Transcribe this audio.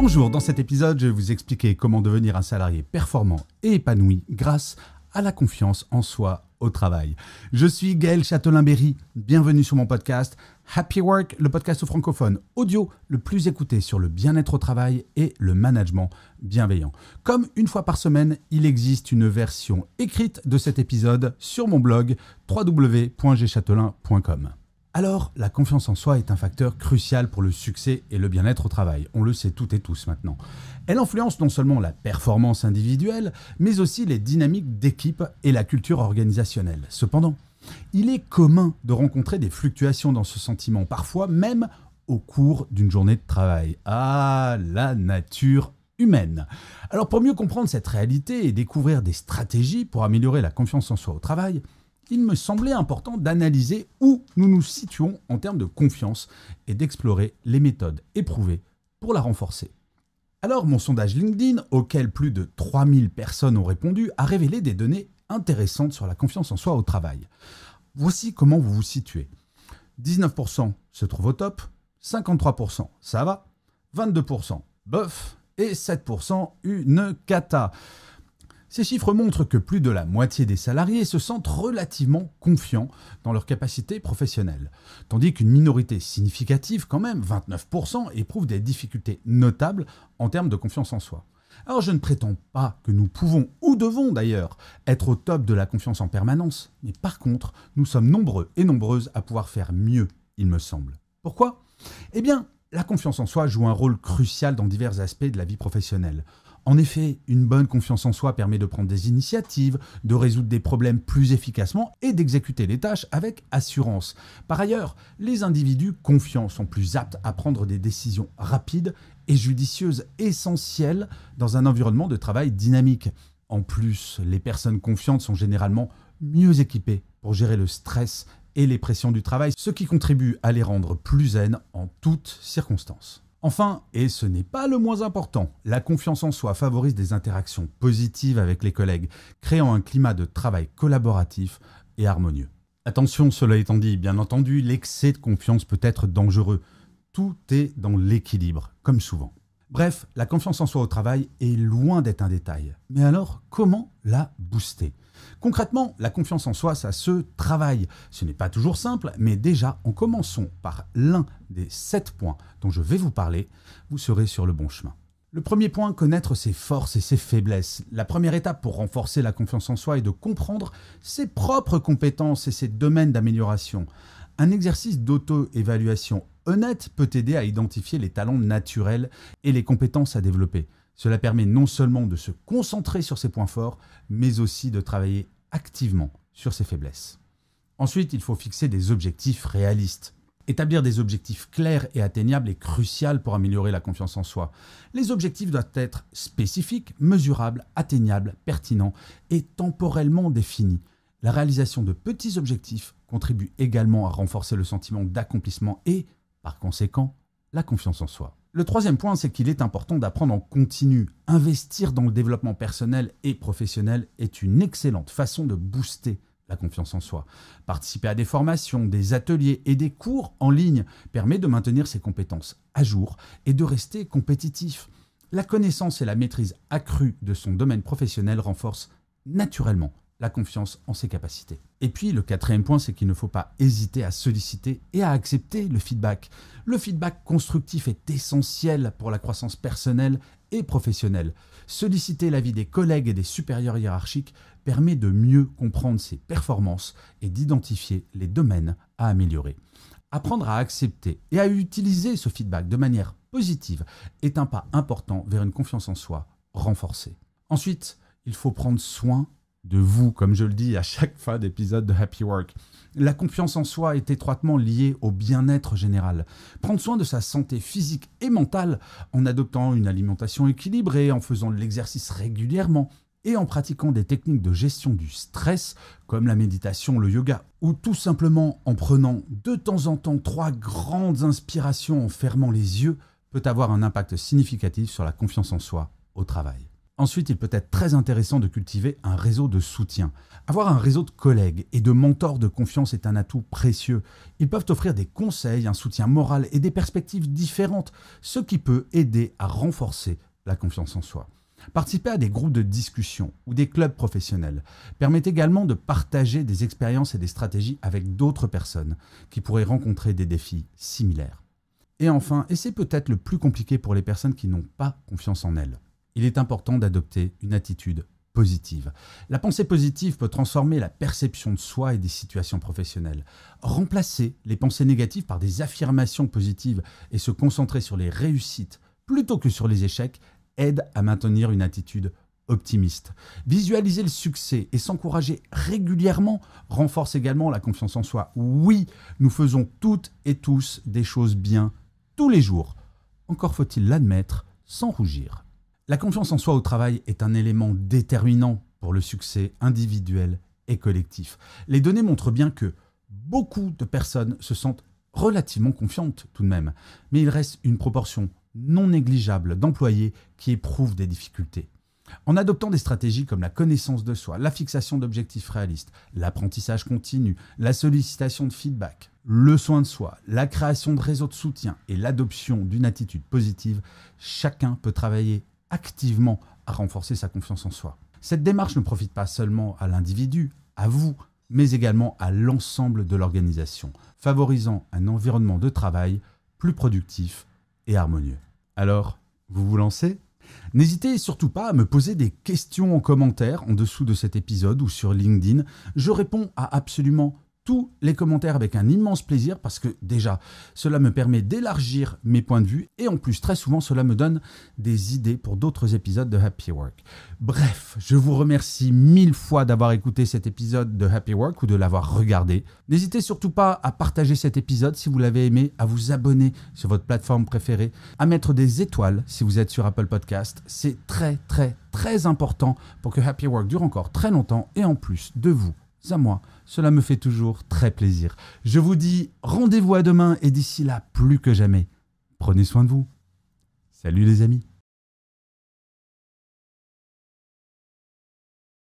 Bonjour, dans cet épisode, je vais vous expliquer comment devenir un salarié performant et épanoui grâce à la confiance en soi au travail. Je suis Gaël Châtelain-Berry, bienvenue sur mon podcast Happy Work, le podcast francophone audio le plus écouté sur le bien-être au travail et le management bienveillant. Comme une fois par semaine, il existe une version écrite de cet épisode sur mon blog www.gchatelain.com. Alors, la confiance en soi est un facteur crucial pour le succès et le bien-être au travail, on le sait toutes et tous maintenant. Elle influence non seulement la performance individuelle, mais aussi les dynamiques d'équipe et la culture organisationnelle. Cependant, il est commun de rencontrer des fluctuations dans ce sentiment, parfois même au cours d'une journée de travail. Ah, la nature humaine. Alors pour mieux comprendre cette réalité et découvrir des stratégies pour améliorer la confiance en soi au travail, il me semblait important d'analyser où nous nous situons en termes de confiance et d'explorer les méthodes éprouvées pour la renforcer. Alors mon sondage LinkedIn, auquel plus de 3000 personnes ont répondu, a révélé des données intéressantes sur la confiance en soi au travail. Voici comment vous vous situez. 19% se trouve au top, 53% ça va, 22% bof et 7% une cata. Ces chiffres montrent que plus de la moitié des salariés se sentent relativement confiants dans leurs capacités professionnelles, tandis qu'une minorité significative, quand même 29%, éprouve des difficultés notables en termes de confiance en soi. Alors je ne prétends pas que nous pouvons, ou devons d'ailleurs, être au top de la confiance en permanence, mais par contre, nous sommes nombreux et nombreuses à pouvoir faire mieux, il me semble. Pourquoi Eh bien, la confiance en soi joue un rôle crucial dans divers aspects de la vie professionnelle. En effet, une bonne confiance en soi permet de prendre des initiatives, de résoudre des problèmes plus efficacement et d'exécuter les tâches avec assurance. Par ailleurs, les individus confiants sont plus aptes à prendre des décisions rapides et judicieuses essentielles dans un environnement de travail dynamique. En plus, les personnes confiantes sont généralement mieux équipées pour gérer le stress et les pressions du travail, ce qui contribue à les rendre plus zen en toutes circonstances. Enfin, et ce n'est pas le moins important, la confiance en soi favorise des interactions positives avec les collègues, créant un climat de travail collaboratif et harmonieux. Attention, cela étant dit, bien entendu, l'excès de confiance peut être dangereux. Tout est dans l'équilibre, comme souvent. Bref, la confiance en soi au travail est loin d'être un détail. Mais alors, comment la booster Concrètement, la confiance en soi, ça se travaille. Ce n'est pas toujours simple, mais déjà, en commençant par l'un des sept points dont je vais vous parler, vous serez sur le bon chemin. Le premier point, connaître ses forces et ses faiblesses. La première étape pour renforcer la confiance en soi est de comprendre ses propres compétences et ses domaines d'amélioration. Un exercice d'auto-évaluation honnête peut aider à identifier les talents naturels et les compétences à développer. Cela permet non seulement de se concentrer sur ses points forts, mais aussi de travailler activement sur ses faiblesses. Ensuite, il faut fixer des objectifs réalistes. Établir des objectifs clairs et atteignables est crucial pour améliorer la confiance en soi. Les objectifs doivent être spécifiques, mesurables, atteignables, pertinents et temporellement définis. La réalisation de petits objectifs contribue également à renforcer le sentiment d'accomplissement et par conséquent, la confiance en soi. Le troisième point, c'est qu'il est important d'apprendre en continu. Investir dans le développement personnel et professionnel est une excellente façon de booster la confiance en soi. Participer à des formations, des ateliers et des cours en ligne permet de maintenir ses compétences à jour et de rester compétitif. La connaissance et la maîtrise accrue de son domaine professionnel renforcent naturellement la confiance en ses capacités. Et puis le quatrième point, c'est qu'il ne faut pas hésiter à solliciter et à accepter le feedback. Le feedback constructif est essentiel pour la croissance personnelle et professionnelle. Solliciter l'avis des collègues et des supérieurs hiérarchiques permet de mieux comprendre ses performances et d'identifier les domaines à améliorer. Apprendre à accepter et à utiliser ce feedback de manière positive est un pas important vers une confiance en soi renforcée. Ensuite, il faut prendre soin de vous, comme je le dis à chaque fin d'épisode de Happy Work. La confiance en soi est étroitement liée au bien-être général. Prendre soin de sa santé physique et mentale en adoptant une alimentation équilibrée, en faisant de l'exercice régulièrement et en pratiquant des techniques de gestion du stress comme la méditation, le yoga, ou tout simplement en prenant de temps en temps trois grandes inspirations en fermant les yeux, peut avoir un impact significatif sur la confiance en soi au travail. Ensuite, il peut être très intéressant de cultiver un réseau de soutien. Avoir un réseau de collègues et de mentors de confiance est un atout précieux. Ils peuvent offrir des conseils, un soutien moral et des perspectives différentes, ce qui peut aider à renforcer la confiance en soi. Participer à des groupes de discussion ou des clubs professionnels permet également de partager des expériences et des stratégies avec d'autres personnes qui pourraient rencontrer des défis similaires. Et enfin, et c'est peut-être le plus compliqué pour les personnes qui n'ont pas confiance en elles, il est important d'adopter une attitude positive. La pensée positive peut transformer la perception de soi et des situations professionnelles. Remplacer les pensées négatives par des affirmations positives et se concentrer sur les réussites plutôt que sur les échecs aide à maintenir une attitude optimiste. Visualiser le succès et s'encourager régulièrement renforce également la confiance en soi. Oui, nous faisons toutes et tous des choses bien tous les jours. Encore faut-il l'admettre sans rougir. La confiance en soi au travail est un élément déterminant pour le succès individuel et collectif. Les données montrent bien que beaucoup de personnes se sentent relativement confiantes tout de même, mais il reste une proportion non négligeable d'employés qui éprouvent des difficultés. En adoptant des stratégies comme la connaissance de soi, la fixation d'objectifs réalistes, l'apprentissage continu, la sollicitation de feedback, le soin de soi, la création de réseaux de soutien et l'adoption d'une attitude positive, chacun peut travailler activement à renforcer sa confiance en soi. Cette démarche ne profite pas seulement à l'individu, à vous, mais également à l'ensemble de l'organisation, favorisant un environnement de travail plus productif et harmonieux. Alors, vous vous lancez N'hésitez surtout pas à me poser des questions en commentaire en dessous de cet épisode ou sur LinkedIn. Je réponds à absolument tous les commentaires avec un immense plaisir parce que déjà, cela me permet d'élargir mes points de vue et en plus, très souvent, cela me donne des idées pour d'autres épisodes de Happy Work. Bref, je vous remercie mille fois d'avoir écouté cet épisode de Happy Work ou de l'avoir regardé. N'hésitez surtout pas à partager cet épisode si vous l'avez aimé, à vous abonner sur votre plateforme préférée, à mettre des étoiles si vous êtes sur Apple Podcast. C'est très, très, très important pour que Happy Work dure encore très longtemps et en plus de vous à moi. Cela me fait toujours très plaisir. Je vous dis rendez-vous à demain et d'ici là, plus que jamais, prenez soin de vous. Salut les amis.